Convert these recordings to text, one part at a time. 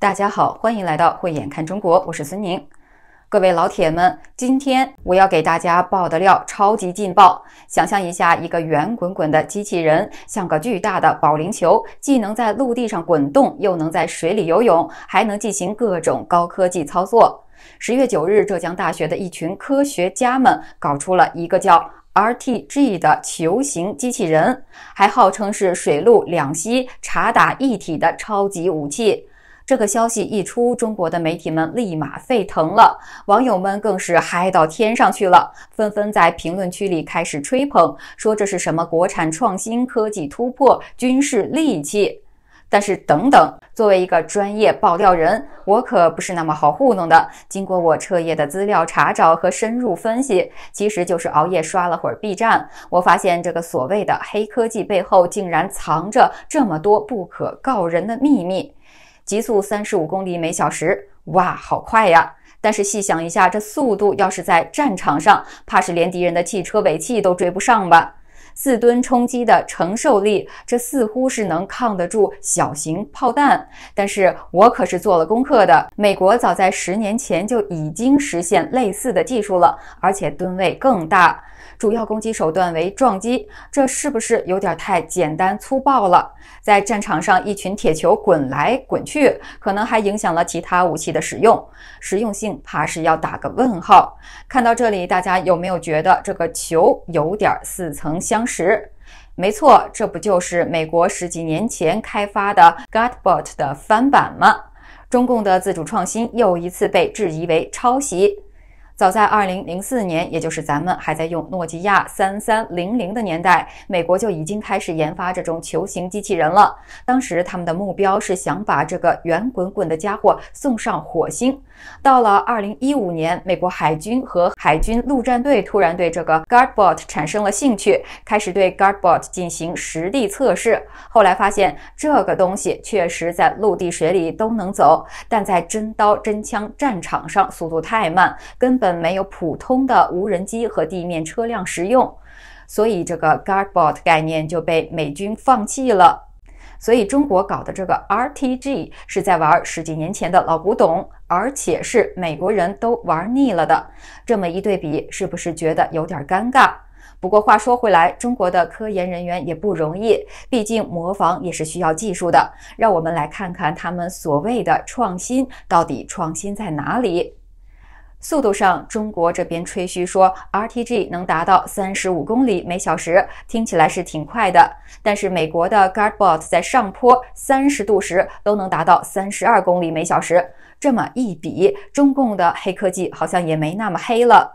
大家好，欢迎来到慧眼看中国，我是孙宁。各位老铁们，今天我要给大家爆的料超级劲爆！想象一下，一个圆滚滚的机器人，像个巨大的保龄球，既能在陆地上滚动，又能在水里游泳，还能进行各种高科技操作。十月九日，浙江大学的一群科学家们搞出了一个叫 RTG 的球形机器人，还号称是水陆两栖、察打一体的超级武器。这个消息一出，中国的媒体们立马沸腾了，网友们更是嗨到天上去了，纷纷在评论区里开始吹捧，说这是什么国产创新科技突破、军事利器。但是，等等，作为一个专业爆料人，我可不是那么好糊弄的。经过我彻夜的资料查找和深入分析，其实就是熬夜刷了会儿 B 站，我发现这个所谓的黑科技背后竟然藏着这么多不可告人的秘密。极速三十五公里每小时，哇，好快呀！但是细想一下，这速度要是在战场上，怕是连敌人的汽车尾气都追不上吧？四吨冲击的承受力，这似乎是能抗得住小型炮弹。但是我可是做了功课的，美国早在十年前就已经实现类似的技术了，而且吨位更大。主要攻击手段为撞击，这是不是有点太简单粗暴了？在战场上，一群铁球滚来滚去，可能还影响了其他武器的使用，实用性怕是要打个问号。看到这里，大家有没有觉得这个球有点似曾相识？没错，这不就是美国十几年前开发的 g u t b o t 的翻版吗？中共的自主创新又一次被质疑为抄袭。早在二零零四年，也就是咱们还在用诺基亚三三零零的年代，美国就已经开始研发这种球形机器人了。当时他们的目标是想把这个圆滚滚的家伙送上火星。到了二零一五年，美国海军和海军陆战队突然对这个 Guardbot 产生了兴趣，开始对 Guardbot 进行实地测试。后来发现这个东西确实在陆地、水里都能走，但在真刀真枪战场上速度太慢，根本。没有普通的无人机和地面车辆实用，所以这个 guardbot 概念就被美军放弃了。所以中国搞的这个 RTG 是在玩十几年前的老古董，而且是美国人都玩腻了的。这么一对比，是不是觉得有点尴尬？不过话说回来，中国的科研人员也不容易，毕竟模仿也是需要技术的。让我们来看看他们所谓的创新到底创新在哪里。速度上，中国这边吹嘘说 RTG 能达到三十五公里每小时，听起来是挺快的。但是美国的 Guardbot 在上坡三十度时都能达到三十二公里每小时，这么一比，中共的黑科技好像也没那么黑了。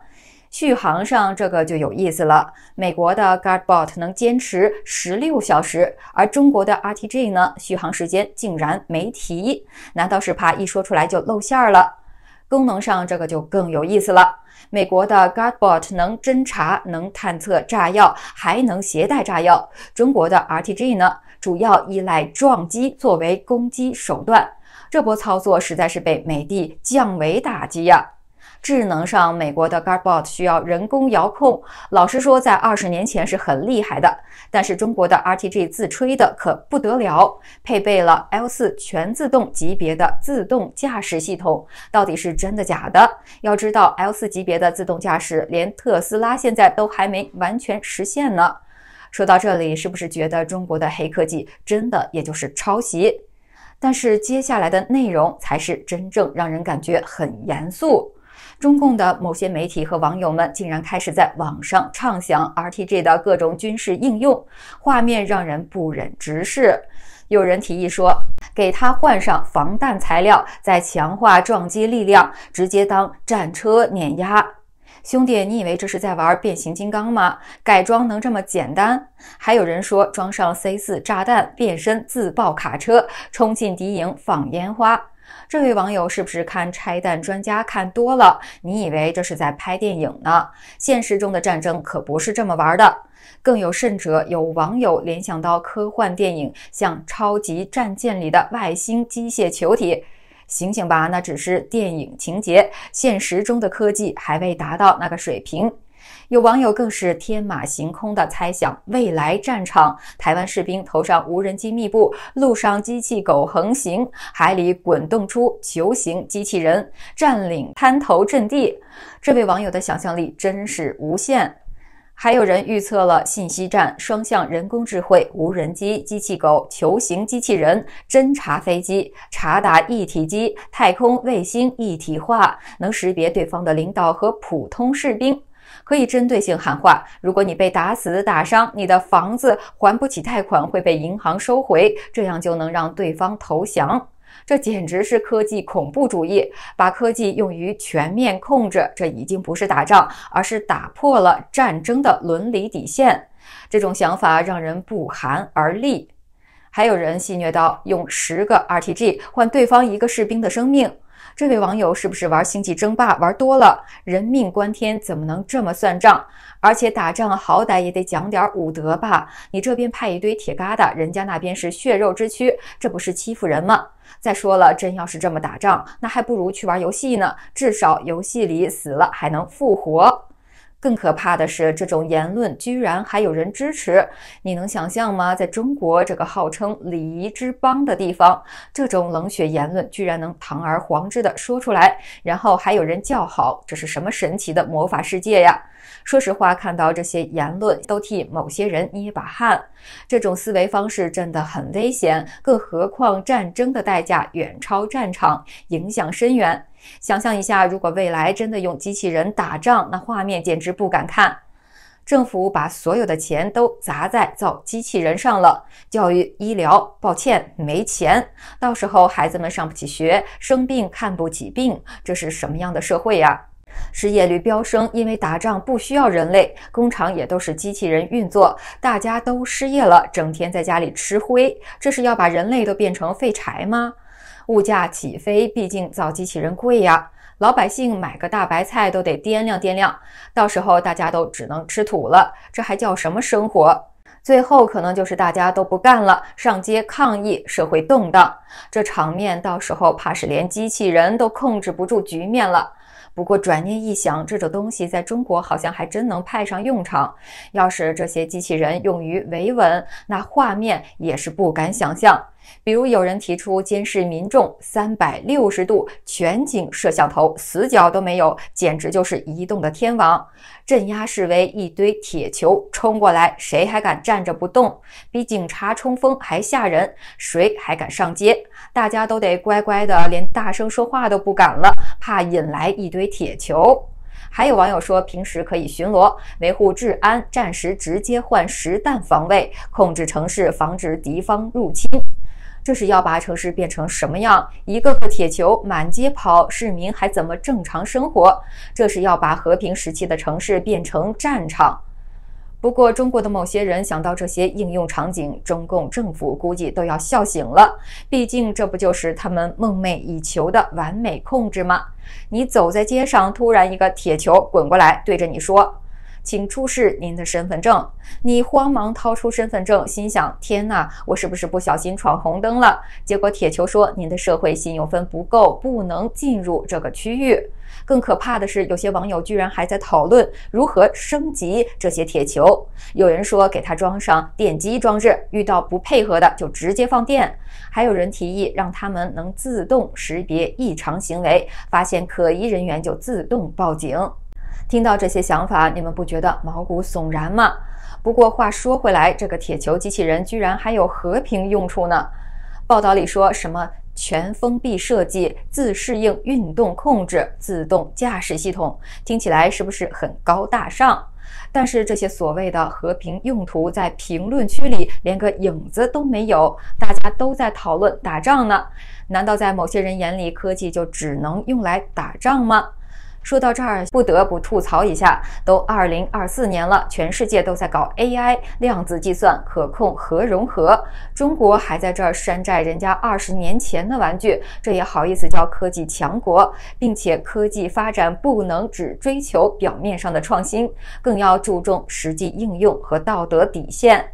续航上这个就有意思了，美国的 Guardbot 能坚持十六小时，而中国的 RTG 呢，续航时间竟然没提，难道是怕一说出来就露馅了？功能上，这个就更有意思了。美国的 Guardbot 能侦查、能探测炸药，还能携带炸药。中国的 RTG 呢，主要依赖撞击作为攻击手段。这波操作实在是被美帝降维打击呀！智能上，美国的 Garbot 需要人工遥控。老实说，在二十年前是很厉害的，但是中国的 RTG 自吹的可不得了，配备了 L4 全自动级别的自动驾驶系统，到底是真的假的？要知道，L4 级别的自动驾驶连特斯拉现在都还没完全实现呢。说到这里，是不是觉得中国的黑科技真的也就是抄袭？但是接下来的内容才是真正让人感觉很严肃。中共的某些媒体和网友们竟然开始在网上畅想 RTG 的各种军事应用，画面让人不忍直视。有人提议说，给它换上防弹材料，再强化撞击力量，直接当战车碾压。兄弟，你以为这是在玩变形金刚吗？改装能这么简单？还有人说，装上 C 四炸弹，变身自爆卡车，冲进敌营放烟花。这位网友是不是看拆弹专家看多了？你以为这是在拍电影呢？现实中的战争可不是这么玩的。更有甚者，有网友联想到科幻电影，像《超级战舰》里的外星机械球体。醒醒吧，那只是电影情节，现实中的科技还未达到那个水平。有网友更是天马行空地猜想未来战场：台湾士兵头上无人机密布，路上机器狗横行，海里滚动出球形机器人占领滩头阵地。这位网友的想象力真是无限。还有人预测了信息战、双向人工智慧、无人机、机器狗、球形机器人、侦察飞机、察打一体机、太空卫星一体化，能识别对方的领导和普通士兵。可以针对性喊话，如果你被打死、打伤，你的房子还不起贷款会被银行收回，这样就能让对方投降。这简直是科技恐怖主义，把科技用于全面控制，这已经不是打仗，而是打破了战争的伦理底线。这种想法让人不寒而栗。还有人戏谑到用十个 RTG 换对方一个士兵的生命。这位网友是不是玩《星际争霸》玩多了？人命关天，怎么能这么算账？而且打仗好歹也得讲点武德吧？你这边派一堆铁疙瘩，人家那边是血肉之躯，这不是欺负人吗？再说了，真要是这么打仗，那还不如去玩游戏呢，至少游戏里死了还能复活。更可怕的是，这种言论居然还有人支持，你能想象吗？在中国这个号称礼仪之邦的地方，这种冷血言论居然能堂而皇之地说出来，然后还有人叫好，这是什么神奇的魔法世界呀？说实话，看到这些言论，都替某些人捏把汗。这种思维方式真的很危险，更何况战争的代价远超战场，影响深远。想象一下，如果未来真的用机器人打仗，那画面简直不敢看。政府把所有的钱都砸在造机器人上了，教育、医疗，抱歉，没钱。到时候孩子们上不起学，生病看不起病，这是什么样的社会呀？失业率飙升，因为打仗不需要人类，工厂也都是机器人运作，大家都失业了，整天在家里吃灰，这是要把人类都变成废柴吗？物价起飞，毕竟造机器人贵呀。老百姓买个大白菜都得掂量掂量，到时候大家都只能吃土了，这还叫什么生活？最后可能就是大家都不干了，上街抗议，社会动荡，这场面到时候怕是连机器人都控制不住局面了。不过转念一想，这种东西在中国好像还真能派上用场。要是这些机器人用于维稳，那画面也是不敢想象。比如有人提出监视民众三百六十度全景摄像头，死角都没有，简直就是移动的天网。镇压视为一堆铁球冲过来，谁还敢站着不动？比警察冲锋还吓人，谁还敢上街？大家都得乖乖的，连大声说话都不敢了，怕引来一堆铁球。还有网友说，平时可以巡逻维护治安，战时直接换实弹防卫，控制城市，防止敌方入侵。这是要把城市变成什么样？一个个铁球满街跑，市民还怎么正常生活？这是要把和平时期的城市变成战场？不过，中国的某些人想到这些应用场景，中共政府估计都要笑醒了。毕竟，这不就是他们梦寐以求的完美控制吗？你走在街上，突然一个铁球滚过来，对着你说。请出示您的身份证。你慌忙掏出身份证，心想：天哪，我是不是不小心闯红灯了？结果铁球说：“您的社会信用分不够，不能进入这个区域。”更可怕的是，有些网友居然还在讨论如何升级这些铁球。有人说，给它装上电机装置，遇到不配合的就直接放电；还有人提议，让它们能自动识别异常行为，发现可疑人员就自动报警。听到这些想法，你们不觉得毛骨悚然吗？不过话说回来，这个铁球机器人居然还有和平用处呢。报道里说什么全封闭设计、自适应运动控制、自动驾驶系统，听起来是不是很高大上？但是这些所谓的和平用途，在评论区里连个影子都没有，大家都在讨论打仗呢。难道在某些人眼里，科技就只能用来打仗吗？说到这儿，不得不吐槽一下，都二零二四年了，全世界都在搞 AI、量子计算、可控核融合，中国还在这儿山寨人家二十年前的玩具，这也好意思叫科技强国？并且科技发展不能只追求表面上的创新，更要注重实际应用和道德底线。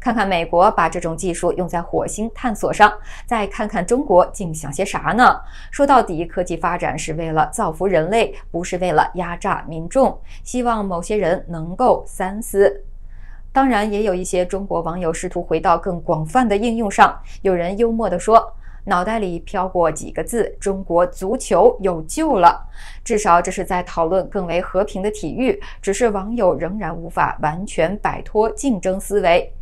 看看美国把这种技术用在火星探索上，再看看中国竟想些啥呢？说到底，科技发展是为了造福人类，不是为了压榨民众。希望某些人能够三思。当然，也有一些中国网友试图回到更广泛的应用上。有人幽默地说：“脑袋里飘过几个字，中国足球有救了。”至少这是在讨论更为和平的体育。只是网友仍然无法完全摆脱竞争思维。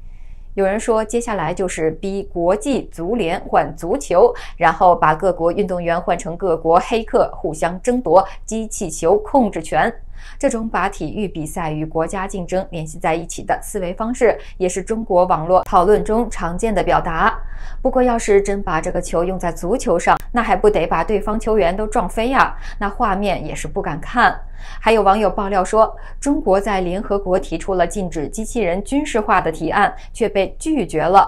有人说，接下来就是逼国际足联换足球，然后把各国运动员换成各国黑客，互相争夺机器球控制权。这种把体育比赛与国家竞争联系在一起的思维方式，也是中国网络讨论中常见的表达。不过，要是真把这个球用在足球上，那还不得把对方球员都撞飞呀？那画面也是不敢看。还有网友爆料说，中国在联合国提出了禁止机器人军事化的提案，却被拒绝了。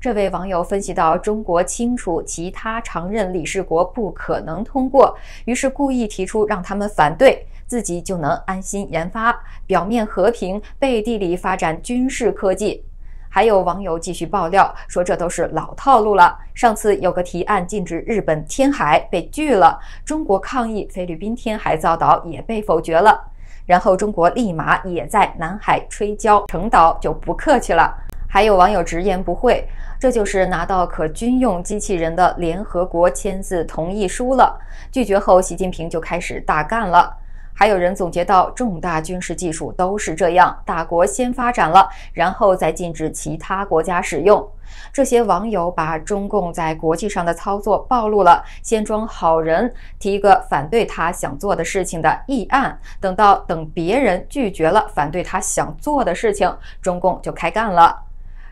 这位网友分析到，中国清楚其他常任理事国不可能通过，于是故意提出让他们反对，自己就能安心研发，表面和平，背地里发展军事科技。还有网友继续爆料说，这都是老套路了。上次有个提案禁止日本天海被拒了，中国抗议菲律宾天海造岛也被否决了，然后中国立马也在南海吹礁成岛，就不客气了。还有网友直言不讳：“这就是拿到可军用机器人的联合国签字同意书了。”拒绝后，习近平就开始大干了。还有人总结到：“重大军事技术都是这样，大国先发展了，然后再禁止其他国家使用。”这些网友把中共在国际上的操作暴露了：先装好人，提一个反对他想做的事情的议案；等到等别人拒绝了反对他想做的事情，中共就开干了。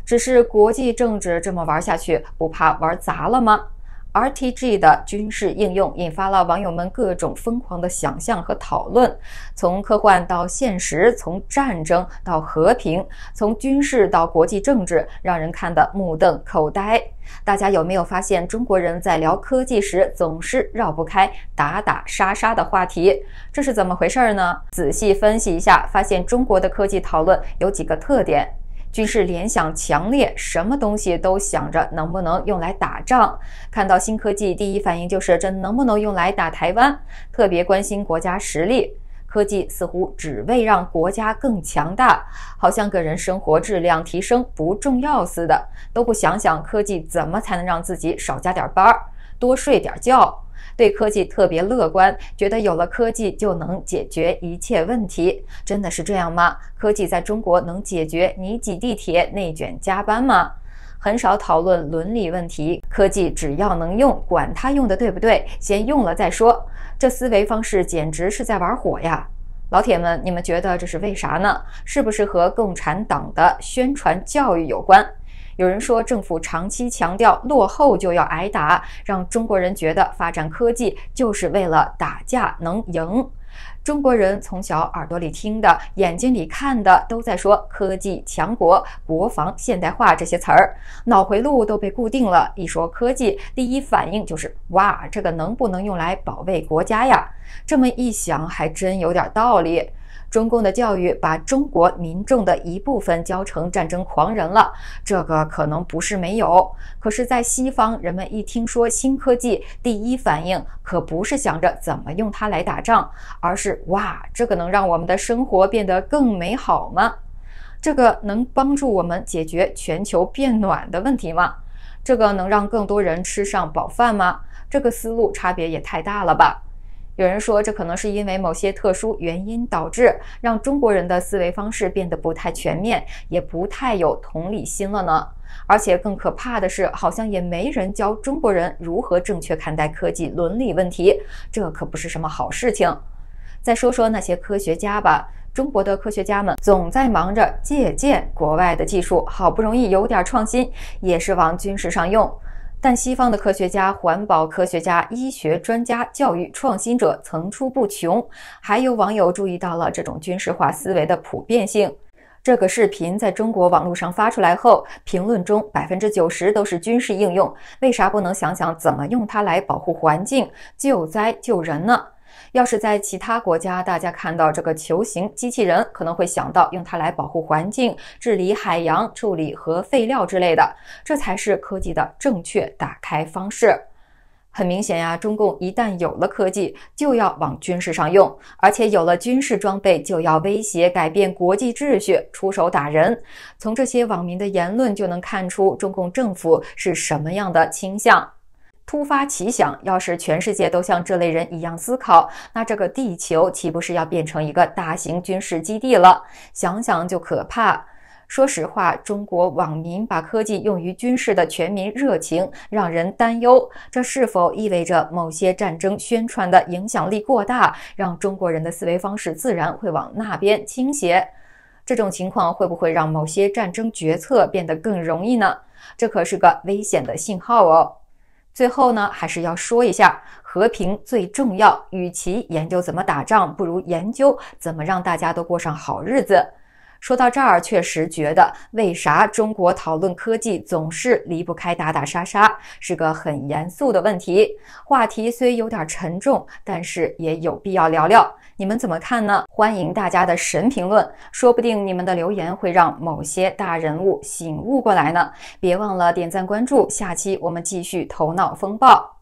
只是国际政治这么玩下去，不怕玩砸了吗？RTG 的军事应用引发了网友们各种疯狂的想象和讨论，从科幻到现实，从战争到和平，从军事到国际政治，让人看得目瞪口呆。大家有没有发现，中国人在聊科技时总是绕不开打打杀杀的话题？这是怎么回事呢？仔细分析一下，发现中国的科技讨论有几个特点。军事联想强烈，什么东西都想着能不能用来打仗。看到新科技，第一反应就是这能不能用来打台湾？特别关心国家实力，科技似乎只为让国家更强大，好像个人生活质量提升不重要似的，都不想想科技怎么才能让自己少加点班儿，多睡点觉。对科技特别乐观，觉得有了科技就能解决一切问题，真的是这样吗？科技在中国能解决你挤地铁、内卷、加班吗？很少讨论伦理问题，科技只要能用，管它用的对不对，先用了再说。这思维方式简直是在玩火呀！老铁们，你们觉得这是为啥呢？是不是和共产党的宣传教育有关？有人说，政府长期强调落后就要挨打，让中国人觉得发展科技就是为了打架能赢。中国人从小耳朵里听的、眼睛里看的，都在说科技强国、国防现代化这些词儿，脑回路都被固定了。一说科技，第一反应就是哇，这个能不能用来保卫国家呀？这么一想，还真有点道理。中共的教育把中国民众的一部分教成战争狂人了，这个可能不是没有。可是，在西方，人们一听说新科技，第一反应可不是想着怎么用它来打仗，而是哇，这个能让我们的生活变得更美好吗？这个能帮助我们解决全球变暖的问题吗？这个能让更多人吃上饱饭吗？这个思路差别也太大了吧！有人说，这可能是因为某些特殊原因导致，让中国人的思维方式变得不太全面，也不太有同理心了呢。而且更可怕的是，好像也没人教中国人如何正确看待科技伦理问题，这可不是什么好事情。再说说那些科学家吧，中国的科学家们总在忙着借鉴国外的技术，好不容易有点创新，也是往军事上用。但西方的科学家、环保科学家、医学专家、教育创新者层出不穷。还有网友注意到了这种军事化思维的普遍性。这个视频在中国网络上发出来后，评论中百分之九十都是军事应用。为啥不能想想怎么用它来保护环境、救灾救人呢？要是在其他国家，大家看到这个球形机器人，可能会想到用它来保护环境、治理海洋、处理核废料之类的，这才是科技的正确打开方式。很明显呀，中共一旦有了科技，就要往军事上用，而且有了军事装备，就要威胁、改变国际秩序、出手打人。从这些网民的言论就能看出，中共政府是什么样的倾向。突发奇想，要是全世界都像这类人一样思考，那这个地球岂不是要变成一个大型军事基地了？想想就可怕。说实话，中国网民把科技用于军事的全民热情让人担忧。这是否意味着某些战争宣传的影响力过大，让中国人的思维方式自然会往那边倾斜？这种情况会不会让某些战争决策变得更容易呢？这可是个危险的信号哦。最后呢，还是要说一下，和平最重要。与其研究怎么打仗，不如研究怎么让大家都过上好日子。说到这儿，确实觉得为啥中国讨论科技总是离不开打打杀杀，是个很严肃的问题。话题虽有点沉重，但是也有必要聊聊。你们怎么看呢？欢迎大家的神评论，说不定你们的留言会让某些大人物醒悟过来呢。别忘了点赞关注，下期我们继续头脑风暴。